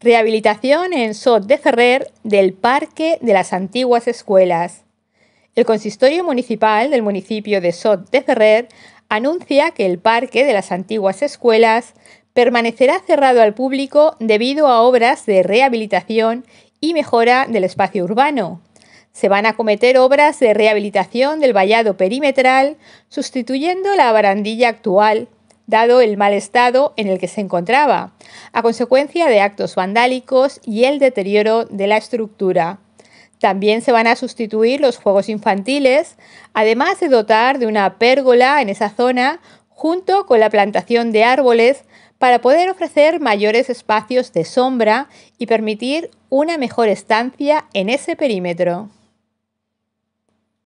Rehabilitación en Sot de Ferrer del Parque de las Antiguas Escuelas. El consistorio municipal del municipio de Sot de Ferrer anuncia que el Parque de las Antiguas Escuelas permanecerá cerrado al público debido a obras de rehabilitación y mejora del espacio urbano. Se van a cometer obras de rehabilitación del vallado perimetral, sustituyendo la barandilla actual dado el mal estado en el que se encontraba, a consecuencia de actos vandálicos y el deterioro de la estructura. También se van a sustituir los juegos infantiles, además de dotar de una pérgola en esa zona junto con la plantación de árboles para poder ofrecer mayores espacios de sombra y permitir una mejor estancia en ese perímetro.